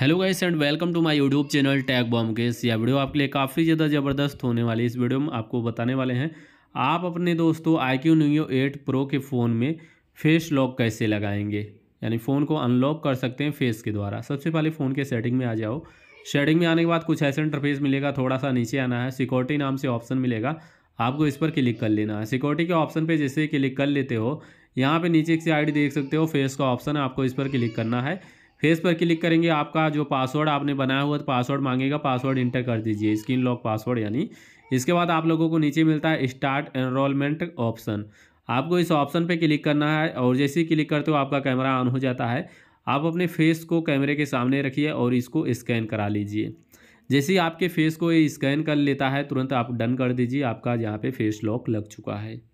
hello guys and welcome to my YouTube channel टैग बॉम केस यह वीडियो आपके लिए काफ़ी ज़्यादा ज़बरदस्त होने वाली इस वीडियो में आपको बताने वाले हैं आप अपने दोस्तों iQOO Neo eight Pro के फ़ोन में फेस लॉक कैसे लगाएंगे यानी फ़ोन को अनलॉक कर सकते हैं फेस के द्वारा सबसे पहले फ़ोन के सेटिंग में आ जाओ सेटिंग में आने के बाद कुछ ऐसे इंटरफेस मिलेगा थोड़ा सा नीचे आना है सिक्योरिटी नाम से ऑप्शन मिलेगा आपको इस पर क्लिक कर लेना है सिक्योरिटी के ऑप्शन पर जैसे क्लिक कर लेते हो यहाँ पर नीचे से आईडी देख सकते हो फेस का ऑप्शन है आपको इस पर क्लिक करना है फेस पर क्लिक करेंगे आपका जो पासवर्ड आपने बनाया हुआ तो पासवर्ड मांगेगा पासवर्ड इंटर कर दीजिए स्क्रीन लॉक पासवर्ड यानी इसके बाद आप लोगों को नीचे मिलता है स्टार्ट एनरोलमेंट ऑप्शन आपको इस ऑप्शन पे क्लिक करना है और जैसे ही क्लिक करते हो आपका कैमरा ऑन हो जाता है आप अपने फेस को कैमरे के सामने रखिए और इसको स्कैन करा लीजिए जैसे ही आपके फेस को ये स्कैन कर लेता है तुरंत आप डन कर दीजिए आपका यहाँ पे फेस लॉक लग चुका है